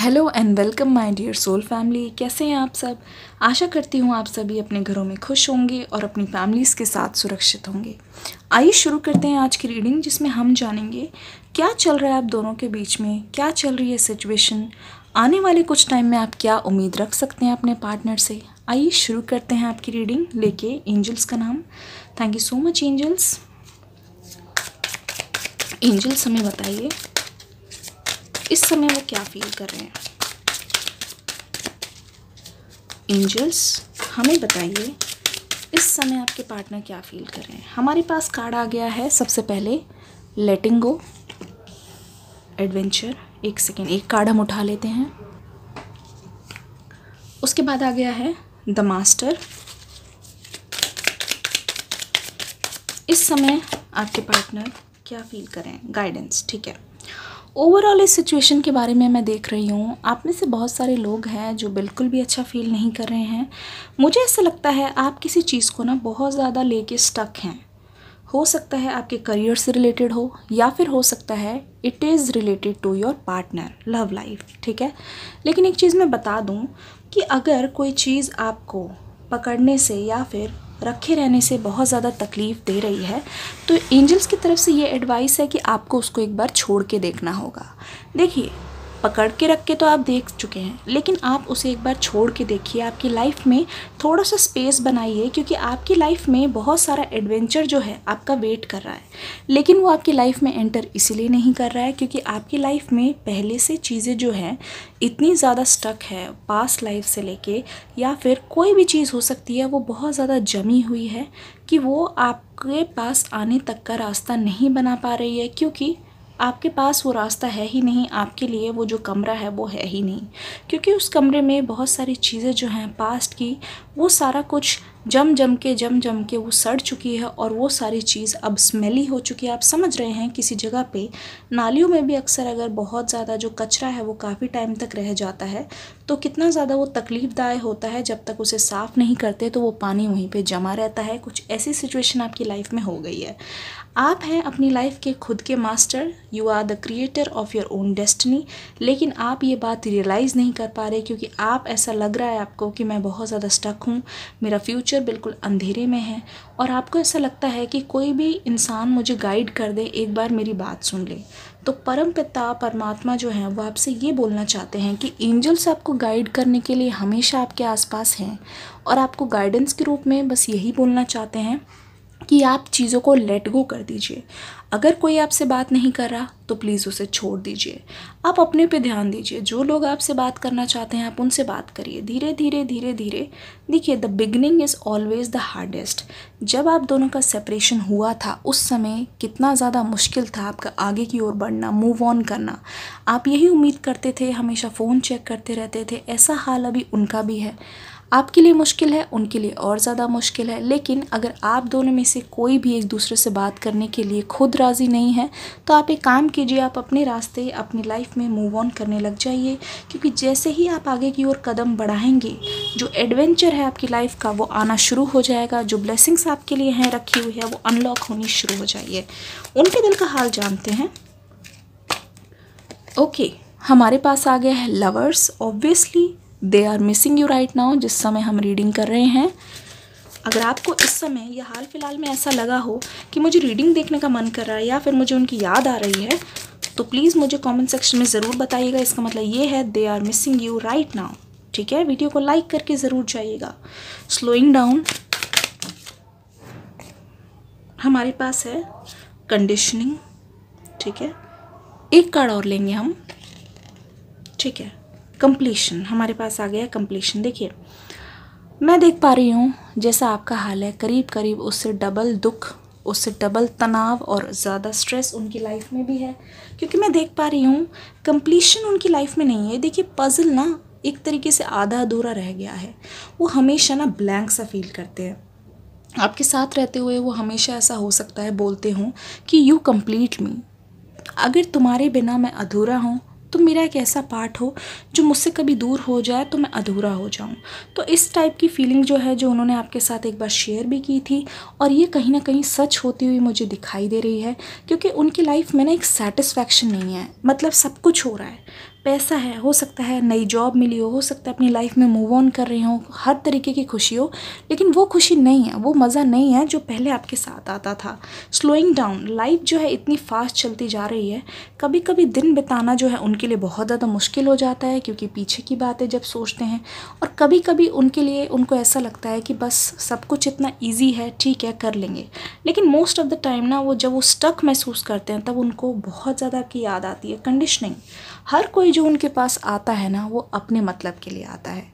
hello and welcome my dear soul family कैसे हैं आप सब आशा करती हूँ आप सभी अपने घरों में खुश होंगे और अपनी फैमिलीज़ के साथ सुरक्षित होंगे आइए शुरू करते हैं आज की रीडिंग जिसमें हम जानेंगे क्या चल रहा है आप दोनों के बीच में क्या चल रही है सिचुएशन आने वाले कुछ टाइम में आप क्या उम्मीद रख सकते हैं अपने पार्टनर से आइए शुरू करते हैं आपकी रीडिंग लेके एंजल्स का नाम thank you so much angels angels हमें बताइए इस समय वो क्या फील कर रहे हैं एंजल्स हमें बताइए इस समय आपके पार्टनर क्या फील कर रहे हैं हमारे पास कार्ड आ गया है सबसे पहले लेटिंग गो एडवेंचर एक सेकेंड एक कार्ड हम उठा लेते हैं उसके बाद आ गया है द मास्टर इस समय आपके पार्टनर क्या फील करें गाइडेंस ठीक है ओवरऑल इस सिचुएशन के बारे में मैं देख रही हूँ आप में से बहुत सारे लोग हैं जो बिल्कुल भी अच्छा फील नहीं कर रहे हैं मुझे ऐसा लगता है आप किसी चीज़ को ना बहुत ज़्यादा लेके स्टक हैं हो सकता है आपके करियर से रिलेटेड हो या फिर हो सकता है it is related to your partner love life ठीक है लेकिन एक चीज़ मैं बता दूँ कि अगर कोई चीज़ आपको पकड़ने से या फिर रखे रहने से बहुत ज़्यादा तकलीफ़ दे रही है तो एंजल्स की तरफ से ये एडवाइस है कि आपको उसको एक बार छोड़ के देखना होगा देखिए पकड़ के रख के तो आप देख चुके हैं लेकिन आप उसे एक बार छोड़ के देखिए आपकी लाइफ में थोड़ा सा स्पेस बनाइए क्योंकि आपकी लाइफ में बहुत सारा एडवेंचर जो है आपका वेट कर रहा है लेकिन वो आपकी लाइफ में एंटर इसीलिए नहीं कर रहा है क्योंकि आपकी लाइफ में पहले से चीज़ें जो हैं इतनी ज़्यादा स्टक है पास लाइफ से लेके या फिर कोई भी चीज़ हो सकती है वो बहुत ज़्यादा जमी हुई है कि वो आपके पास आने तक का रास्ता नहीं बना पा रही है क्योंकि आपके पास वो रास्ता है ही नहीं आपके लिए वो जो कमरा है वो है ही नहीं क्योंकि उस कमरे में बहुत सारी चीज़ें जो हैं पास्ट की वो सारा कुछ जम जम के जम जम के वो सड़ चुकी है और वो सारी चीज़ अब स्मेली हो चुकी है आप समझ रहे हैं किसी जगह पे नालियों में भी अक्सर अगर बहुत ज़्यादा जो कचरा है वो काफ़ी टाइम तक रह जाता है तो कितना ज़्यादा वो तकलीफ़दाय होता है जब तक उसे साफ़ नहीं करते तो वो पानी वहीं पे जमा रहता है कुछ ऐसी सिचुएशन आपकी लाइफ में हो गई है आप हैं अपनी लाइफ के खुद के master you are the creator of your own destiny लेकिन आप ये बात रियलाइज़ नहीं कर पा रहे क्योंकि आप ऐसा लग रहा है आपको कि मैं बहुत ज़्यादा स्टक हूँ हूँ मेरा फ्यूचर बिल्कुल अंधेरे में है और आपको ऐसा लगता है कि कोई भी इंसान मुझे गाइड कर दे एक बार मेरी बात सुन ले तो परम पिता परमात्मा जो हैं वो आपसे ये बोलना चाहते हैं कि एंजल्स आपको गाइड करने के लिए हमेशा आपके आसपास हैं और आपको गाइडेंस के रूप में बस यही बोलना चाहते हैं कि आप चीज़ों को लेट गो कर दीजिए अगर कोई आपसे बात नहीं कर रहा तो प्लीज़ उसे छोड़ दीजिए आप अपने पे ध्यान दीजिए जो लोग आपसे बात करना चाहते हैं आप उनसे बात करिए धीरे धीरे धीरे धीरे देखिए the beginning is always the hardest जब आप दोनों का सेपरेशन हुआ था उस समय कितना ज़्यादा मुश्किल था आपका आगे की ओर बढ़ना मूव ऑन करना आप यही उम्मीद करते थे हमेशा फ़ोन चेक करते रहते थे ऐसा हाल अभी उनका भी है आपके लिए मुश्किल है उनके लिए और ज़्यादा मुश्किल है लेकिन अगर आप दोनों में से कोई भी एक दूसरे से बात करने के लिए खुद राज़ी नहीं है तो आप एक काम कीजिए आप अपने रास्ते अपनी लाइफ में मूव ऑन करने लग जाइए क्योंकि जैसे ही आप आगे की ओर कदम बढ़ाएंगे जो एडवेंचर है आपकी लाइफ का वो आना शुरू हो जाएगा जो ब्लेसिंग्स आपके लिए हैं रखी हुई है वो अनलॉक होनी शुरू हो जाइए उनके दिल का हाल जानते हैं ओके okay, हमारे पास आ गया है lovers obviously they are missing you right now जिस समय हम रीडिंग कर रहे हैं अगर आपको इस समय या हाल फिलहाल में ऐसा लगा हो कि मुझे रीडिंग देखने का मन कर रहा है या फिर मुझे उनकी याद आ रही है तो प्लीज़ मुझे कमेंट सेक्शन में ज़रूर बताइएगा इसका मतलब ये है they are missing you right now ठीक है वीडियो को लाइक करके ज़रूर जाइएगा स्लोइंग डाउन हमारे पास है कंडीशनिंग ठीक है एक कार्ड और लेंगे हम ठीक है कंप्लीशन हमारे पास आ गया कंप्लीशन देखिए मैं देख पा रही हूँ जैसा आपका हाल है करीब करीब उससे डबल दुख उससे डबल तनाव और ज़्यादा स्ट्रेस उनकी लाइफ में भी है क्योंकि मैं देख पा रही हूँ कंप्लीशन उनकी लाइफ में नहीं है देखिए पज़ल ना एक तरीके से आधा अधूरा रह गया है वो हमेशा ना ब्लैंक सा फील करते हैं आपके साथ रहते हुए वो हमेशा ऐसा हो सकता है बोलते हों कि यू कम्प्लीट मी अगर तुम्हारे बिना मैं अधूरा हूँ तुम मेरा एक ऐसा पार्ट हो जो मुझसे कभी दूर हो जाए तो मैं अधूरा हो जाऊँ तो इस टाइप की फीलिंग जो है जो उन्होंने आपके साथ एक बार शेयर भी की थी और ये कहीं ना कहीं सच होती हुई मुझे दिखाई दे रही है क्योंकि उनकी लाइफ में ना एक सेटिस्फैक्शन नहीं है मतलब सब कुछ हो रहा है पैसा है हो सकता है नई जॉब मिली हो हो सकता है अपनी लाइफ में मूव ऑन कर रहे हो हर तरीके की खुशी हो लेकिन वो खुशी नहीं है वो मज़ा नहीं है जो पहले आपके साथ आता था स्लोइंग डाउन लाइफ जो है इतनी फास्ट चलती जा रही है कभी कभी दिन बिताना जो है उनके लिए बहुत ज़्यादा मुश्किल हो जाता है क्योंकि पीछे की बातें जब सोचते हैं और कभी कभी उनके लिए उनको ऐसा लगता है कि बस सब कुछ इतना ईजी है ठीक है कर लेंगे लेकिन मोस्ट ऑफ़ द टाइम ना वो जब वो स्टक महसूस करते हैं तब उनको बहुत ज़्यादा आपकी याद आती है कंडीशनिंग हर कोई जो उनके पास आता है ना वो अपने मतलब के लिए आता है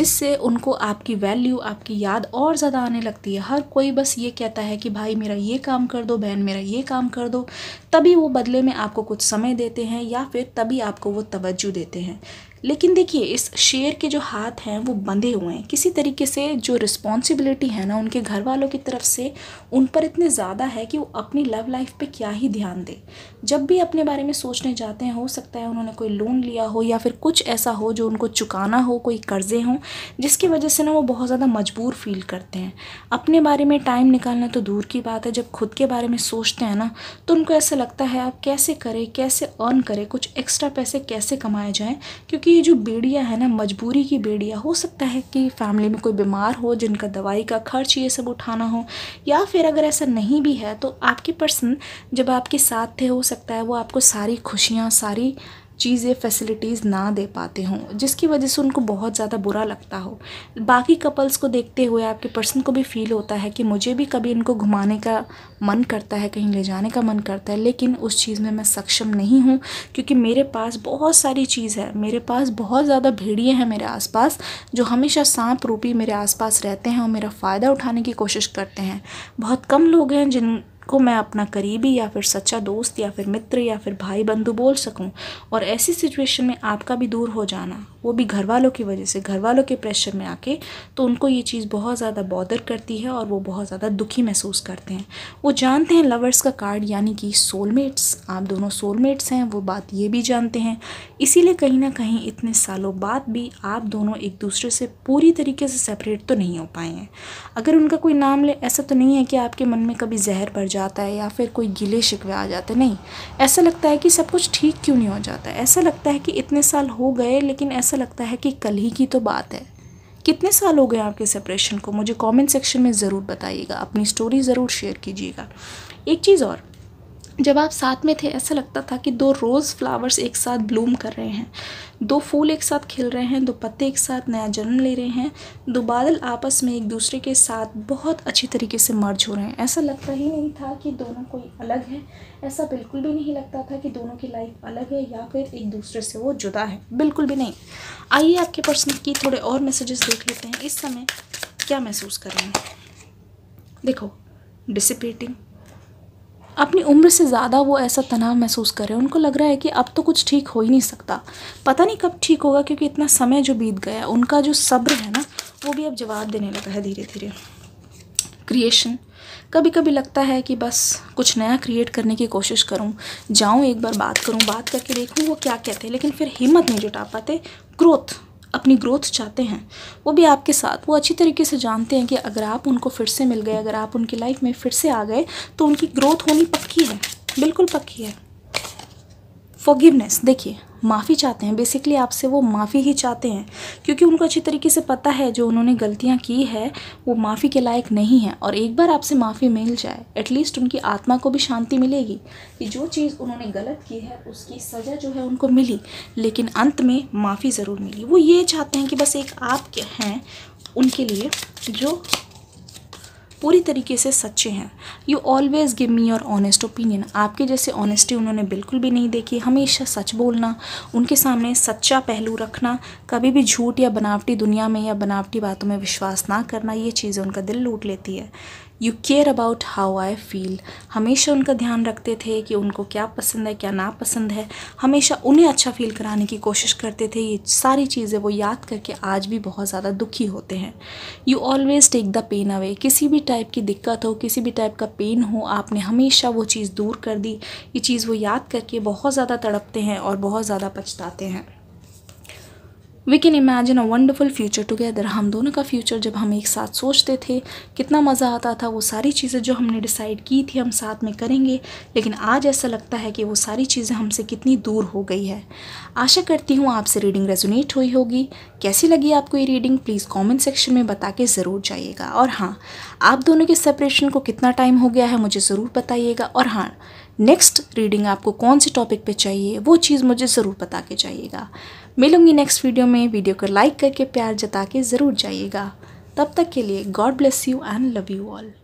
जिससे उनको आपकी वैल्यू आपकी याद और ज़्यादा आने लगती है हर कोई बस ये कहता है कि भाई मेरा ये काम कर दो बहन मेरा ये काम कर दो तभी वो बदले में आपको कुछ समय देते हैं या फिर तभी आपको वो तवज्जो देते हैं लेकिन देखिए इस शेर के जो हाथ हैं वो बंधे हुए हैं किसी तरीके से जो रिस्पॉन्सिबिलिटी है ना उनके घर वालों की तरफ से उन पर इतने ज़्यादा है कि वो अपनी लव लाइफ पे क्या ही ध्यान दें जब भी अपने बारे में सोचने जाते हैं हो सकता है उन्होंने कोई लोन लिया हो या फिर कुछ ऐसा हो जो उनको चुकाना हो कोई कर्ज़े हों जिसकी वजह से ना वो बहुत ज़्यादा मजबूर फील करते हैं अपने बारे में टाइम निकालना तो दूर की बात है जब खुद के बारे में सोचते हैं ना तो उनको ऐसा लगता है आप कैसे करें कैसे अर्न करें कुछ एक्स्ट्रा पैसे कैसे कमाए जाएँ क्योंकि ये जो बेड़ियाँ है ना मजबूरी की बेड़ियाँ हो सकता है कि फैमिली में कोई बीमार हो जिनका दवाई का खर्च ये सब उठाना हो या फिर अगर ऐसा नहीं भी है तो आपके पर्सन जब आपके साथ थे हो सकता है वो आपको सारी खुशियाँ सारी चीज़ें फैसिलिटीज़ ना दे पाते हों जिसकी वजह से उनको बहुत ज़्यादा बुरा लगता हो बाकी कपल्स को देखते हुए आपके पर्सन को भी फील होता है कि मुझे भी कभी इनको घुमाने का मन करता है कहीं ले जाने का मन करता है लेकिन उस चीज़ में मैं सक्षम नहीं हूँ क्योंकि मेरे पास बहुत सारी चीज़ है मेरे पास बहुत ज़्यादा भेड़िए हैं मेरे आसपास जो हमेशा सांप रूपी मेरे आसपास रहते हैं और मेरा फ़ायदा उठाने की कोशिश करते हैं बहुत कम लोग हैं जिन को मैं अपना करीबी या फिर सच्चा दोस्त या फिर मित्र या फिर भाई बंधु बोल सकूं और ऐसी सिचुएशन में आपका भी दूर हो जाना वो भी घर वालों की वजह से घर वालों के प्रेशर में आके तो उनको ये चीज़ बहुत ज़्यादा बॉदर करती है और वो बहुत ज़्यादा दुखी महसूस करते हैं वो जानते हैं लवर्स का कार्ड यानी कि सोलमेट्स आप दोनों सोलमेट्स हैं वो बात ये भी जानते हैं इसीलिए कहीं ना कहीं इतने सालों बाद भी आप दोनों एक दूसरे से पूरी तरीके से सेपरेट तो नहीं हो पाए हैं अगर उनका कोई नाम ले ऐसा तो नहीं है कि आपके मन में कभी जहर पड़ जाता है या फिर कोई गिले शिकवे आ जाते नहीं ऐसा लगता है कि सब कुछ ठीक क्यों नहीं हो जाता है ऐसा लगता है कि इतने साल हो गए लेकिन ऐसा लगता है कि कल ही की तो बात है कितने साल हो गए आपके सेपरेशन को मुझे कमेंट सेक्शन में ज़रूर बताइएगा अपनी स्टोरी ज़रूर शेयर कीजिएगा एक चीज़ और जब आप साथ में थे ऐसा लगता था कि दो रोज़ फ्लावर्स एक साथ ब्लूम कर रहे हैं दो फूल एक साथ खिल रहे हैं दो पत्ते एक साथ नया जन्म ले रहे हैं दो बादल आपस में एक दूसरे के साथ बहुत अच्छी तरीके से मर्ज हो रहे हैं ऐसा लगता ही नहीं था कि दोनों कोई अलग है ऐसा बिल्कुल भी नहीं लगता था कि दोनों की लाइफ अलग है या फिर एक दूसरे से वो जुदा है बिल्कुल भी नहीं आइए आपके पर्सन की थोड़े और मैसेजेस देख लेते हैं इस समय क्या महसूस कर रहे हैं देखो डिसिपेटिंग अपनी उम्र से ज़्यादा वो ऐसा तनाव महसूस कर रहे हैं उनको लग रहा है कि अब तो कुछ ठीक हो ही नहीं सकता पता नहीं कब ठीक होगा क्योंकि इतना समय जो बीत गया उनका जो सब्र है ना वो भी अब जवाब देने लगा है धीरे धीरे क्रिएशन कभी कभी लगता है कि बस कुछ नया क्रिएट करने की कोशिश करूं जाऊं एक बार बात करूं बात करके देखूं वो क्या कहते हैं लेकिन फिर हिम्मत नहीं जुटा पाते ग्रोथ अपनी ग्रोथ चाहते हैं वो भी आपके साथ वो अच्छी तरीके से जानते हैं कि अगर आप उनको फिर से मिल गए अगर आप उनकी लाइफ में फिर से आ गए तो उनकी ग्रोथ होनी पक्की है बिल्कुल पक्की है फॉरगिवनेस देखिए माफ़ी चाहते हैं बेसिकली आपसे वो माफ़ी ही चाहते हैं क्योंकि उनको अच्छी तरीके से पता है जो उन्होंने गलतियाँ की है वो माफ़ी के लायक नहीं है और एक बार आपसे माफ़ी मिल जाए एटलीस्ट उनकी आत्मा को भी शांति मिलेगी कि जो चीज़ उन्होंने गलत की है उसकी सज़ा जो है उनको मिली लेकिन अंत में माफ़ी ज़रूर मिली वो ये चाहते हैं कि बस एक आप हैं उनके लिए जो पूरी तरीके से सच्चे हैं you always give me your honest opinion आपके जैसे ऑनेस्टी उन्होंने बिल्कुल भी नहीं देखी हमेशा सच बोलना उनके सामने सच्चा पहलू रखना कभी भी झूठ या बनावटी दुनिया में या बनावटी बातों में विश्वास ना करना ये चीज़ें उनका दिल लूट लेती है you care about how I feel हमेशा उनका ध्यान रखते थे कि उनको क्या पसंद है क्या नापसंद है हमेशा उन्हें अच्छा फील कराने की कोशिश करते थे ये सारी चीज़ें वो याद करके आज भी बहुत ज़्यादा दुखी होते हैं you always take the pain away किसी भी टाइप की दिक्कत हो किसी भी टाइप का पेन हो आपने हमेशा वो चीज़ दूर कर दी ये चीज़ वो याद करके बहुत ज़्यादा तड़पते हैं और बहुत ज़्यादा पछताते हैं we can imagine a wonderful future together हम दोनों का फ्यूचर जब हम एक साथ सोचते थे कितना मज़ा आता था वो सारी चीज़ें जो हमने डिसाइड की थी हम साथ में करेंगे लेकिन आज ऐसा लगता है कि वो सारी चीज़ें हमसे कितनी दूर हो गई है आशा करती हूँ आपसे रीडिंग रेजोनेट हुई होगी कैसी लगी आपको ये रीडिंग प्लीज़ कॉमेंट सेक्शन में बता के ज़रूर जाइएगा और हाँ आप दोनों के सेपरेशन को कितना टाइम हो गया है मुझे ज़रूर बताइएगा और हाँ नेक्स्ट रीडिंग आपको कौन से टॉपिक पे चाहिए वो चीज़ मुझे ज़रूर बता के जाइएगा मिलूंगी नेक्स्ट वीडियो में वीडियो को लाइक करके प्यार जता के ज़रूर जाइएगा तब तक के लिए God bless you and love you all